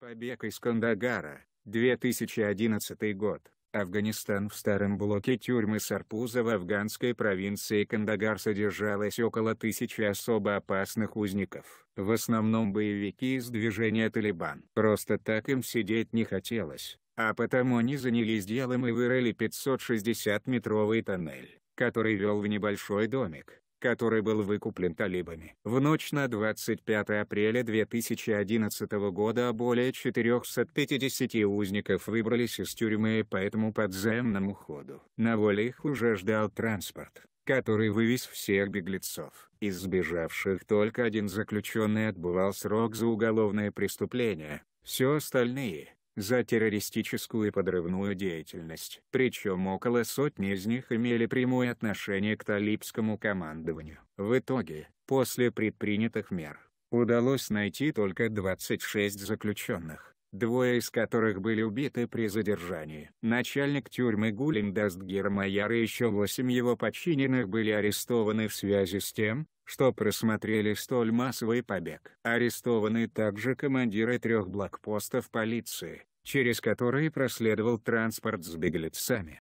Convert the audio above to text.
Побег из Кандагара, 2011 год. Афганистан в старом блоке тюрьмы Сарпуза в афганской провинции Кандагар содержалось около тысячи особо опасных узников, в основном боевики из движения «Талибан». Просто так им сидеть не хотелось, а потому они занялись делом и вырыли 560-метровый тоннель, который вел в небольшой домик, который был выкуплен талибами. В ночь на 25 апреля 2011 года более 450 узников выбрались из тюрьмы по этому подземному ходу. На воле их уже ждал транспорт, который вывез всех беглецов. Избежавших только один заключенный отбывал срок за уголовное преступление, все остальные, за террористическую и подрывную деятельность, причем около сотни из них имели прямое отношение к талибскому командованию. В итоге, после предпринятых мер, удалось найти только 26 заключенных, двое из которых были убиты при задержании. Начальник тюрьмы Гулин Дастгир Майяр и еще восемь его подчиненных были арестованы в связи с тем, что просмотрели столь массовый побег. Арестованы также командиры трех блокпостов полиции, через которые проследовал транспорт с беглецами.